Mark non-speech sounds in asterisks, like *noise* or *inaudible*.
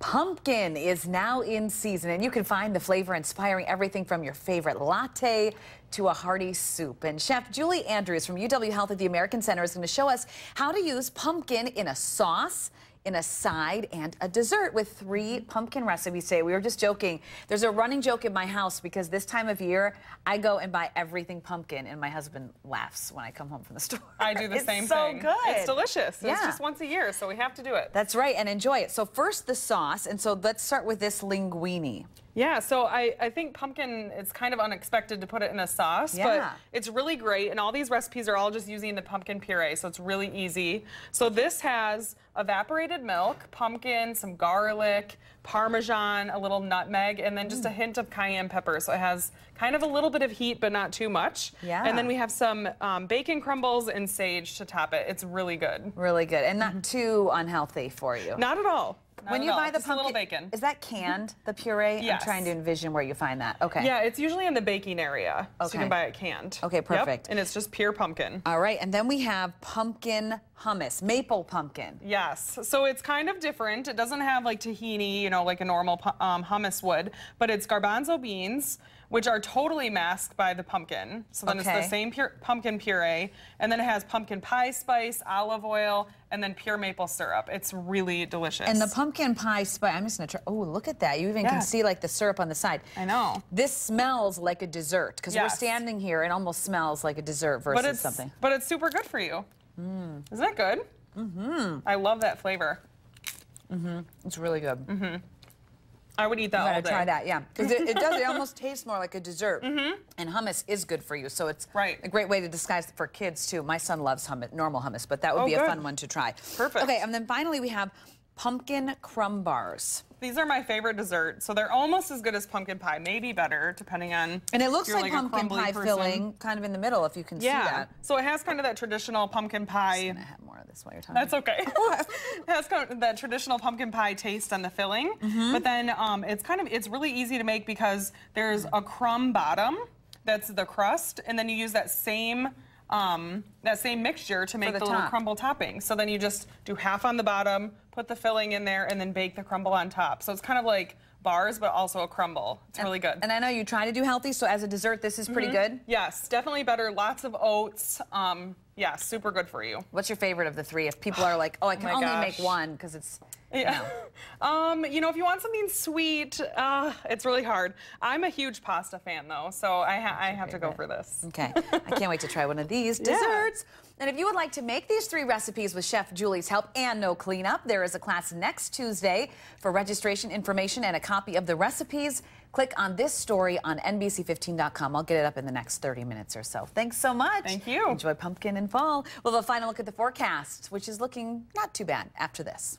Pumpkin is now in season, and you can find the flavor inspiring everything from your favorite latte to a hearty soup. And Chef Julie Andrews from UW Health at the American Center is going to show us how to use pumpkin in a sauce in a side and a dessert with three mm-hmm. pumpkin recipes today. We were just joking. There's a running joke in my house because this time of year, I go and buy everything pumpkin, and my husband laughs when I come home from the *laughs* store. I do the it's same so thing. It's so good. It's delicious. Yeah. It's just once a year, so we have to do it. That's right, and enjoy it. So first, the sauce, and so let's start with this linguine. Yeah, so I, I think pumpkin, it's kind of unexpected to put it in a sauce, yeah. but it's really great. And all these recipes are all just using the pumpkin puree, so it's really easy. So this has evaporated milk, pumpkin, some garlic, parmesan, a little nutmeg, and then just mm. a hint of cayenne pepper. So it has kind of a little bit of heat, but not too much. Yeah. And then we have some um, bacon crumbles and sage to top it. It's really good. Really good. And not mm-hmm. too unhealthy for you. Not at all when you buy the Just pumpkin, bacon. is that canned? The puree? Yes. I'm trying to envision where you find that. Okay. Yeah, it's usually in the baking area, okay. so you can buy it canned. Okay, perfect. Yep. And it's just pure pumpkin. All right, and then we have pumpkin hummus, maple pumpkin. Yes, so it's kind of different. It doesn't have like tahini, you know, like a normal um, hummus would, but it's garbanzo beans, which are totally masked by the pumpkin. So then okay. it's the same pure, pumpkin puree, and then it has pumpkin pie spice, olive oil, and then pure maple syrup. It's really delicious. And the pumpkin pumpkin pie spice. I'm just gonna try. Oh, look at that. You even yes. can see like the syrup on the side. I know. This smells like a dessert because yes. we're standing here. It almost smells like a dessert versus but something. But it's super good for you. Mm. Isn't that good? Mm-hmm. I love that flavor. Mm-hmm. It's really good. Mm-hmm. I would eat that. I'm try that. Yeah, because it, it, does. It almost tastes more like a dessert. Mm -hmm. And hummus is good for you, so it's right. a great way to disguise for kids too. My son loves hummus, normal hummus, but that would oh, be good. a fun one to try. Perfect. Okay, and then finally we have pumpkin crumb bars. These are my favorite dessert, so they're almost as good as pumpkin pie, maybe better, depending on. And it looks like, like, pumpkin pie person. filling, kind of in the middle, if you can yeah. see that. So it has kind of that traditional pumpkin pie. I'm gonna have more of this while you're talking. That's okay. *laughs* *laughs* it has kind of that traditional pumpkin pie taste on the filling, mm -hmm. but then um, it's kind of it's really easy to make because there's a crumb bottom that's the crust, and then you use that same um, that same mixture to make the, the little crumble topping. So then you just do half on the bottom, put the filling in there, and then bake the crumble on top. So it's kind of like bars, but also a crumble. It's and, really good. And I know you try to do healthy, so as a dessert, this is pretty mm -hmm. good? Yes, definitely better. Lots of oats. Um, yeah, super good for you. What's your favorite of the three? If people are like, oh, I oh can oh only gosh. make one because it's yeah. Um, you know, if you want something sweet, uh, it's really hard. I'm a huge pasta fan, though, so I, ha I have to go for this. Okay. I can't wait to try one of these *laughs* desserts. And if you would like to make these three recipes with Chef Julie's help and no cleanup, there is a class next Tuesday. For registration information and a copy of the recipes, click on this story on NBC15.com. I'll get it up in the next 30 minutes or so. Thanks so much. Thank you. Enjoy pumpkin and fall. We'll have a final look at the forecast, which is looking not too bad after this.